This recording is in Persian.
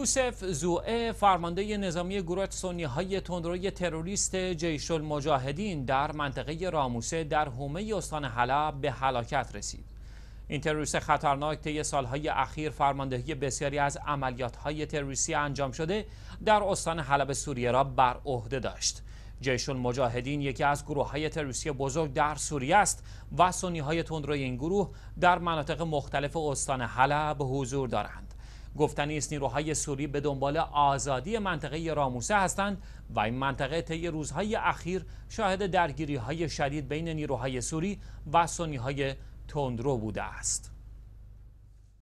یوسف زوئه فرمانده نظامی گروه سنی های تندروی تروریست جیش المجاهدین در منطقه راموسه در حومه استان حلب به هلاکت رسید این تروریست خطرناک طی سالهای اخیر فرماندهی بسیاری از های تروریستی انجام شده در استان حلب سوریه را بر عهده داشت جیش المجاهدین یکی از گروه های تروریستی بزرگ در سوریه است و سنی های تندروی این گروه در مناطق مختلف استان حلب حضور دارند گفتنی است نیروهای سوری به دنبال آزادی منطقه راموسه هستند و این منطقه طی روزهای اخیر شاهد درگیری های شدید بین نیروهای سوری و سنی های تندرو بوده است